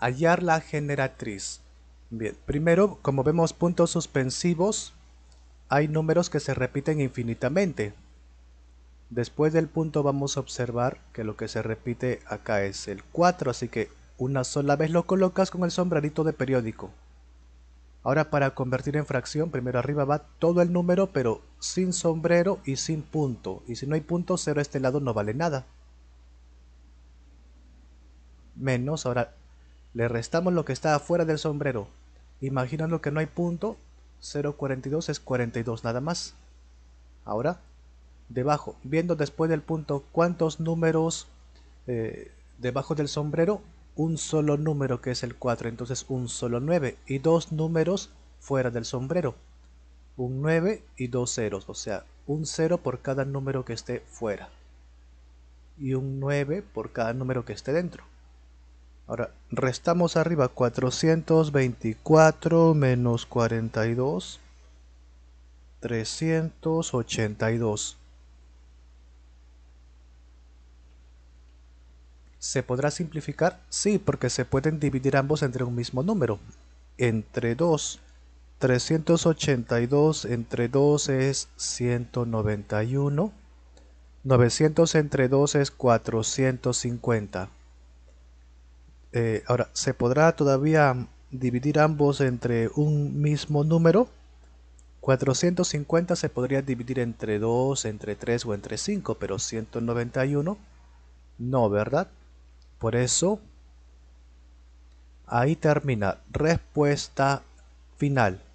hallar la generatriz. Bien, primero, como vemos puntos suspensivos, hay números que se repiten infinitamente. Después del punto vamos a observar que lo que se repite acá es el 4, así que una sola vez lo colocas con el sombrerito de periódico. Ahora para convertir en fracción, primero arriba va todo el número, pero sin sombrero y sin punto. Y si no hay punto, cero a este lado no vale nada. Menos, ahora le restamos lo que está afuera del sombrero. Imaginando que no hay punto, 0,42 es 42 nada más. Ahora, debajo, viendo después del punto cuántos números eh, debajo del sombrero, un solo número que es el 4, entonces un solo 9 y dos números fuera del sombrero. Un 9 y dos ceros, o sea, un 0 por cada número que esté fuera. Y un 9 por cada número que esté dentro. Ahora, restamos arriba 424 menos 42, 382. ¿Se podrá simplificar? Sí, porque se pueden dividir ambos entre un mismo número. Entre 2, 382 entre 2 es 191. 900 entre 2 es 450. Eh, ahora, ¿se podrá todavía dividir ambos entre un mismo número? 450 se podría dividir entre 2, entre 3 o entre 5, pero 191 no, ¿verdad? Por eso, ahí termina. Respuesta final.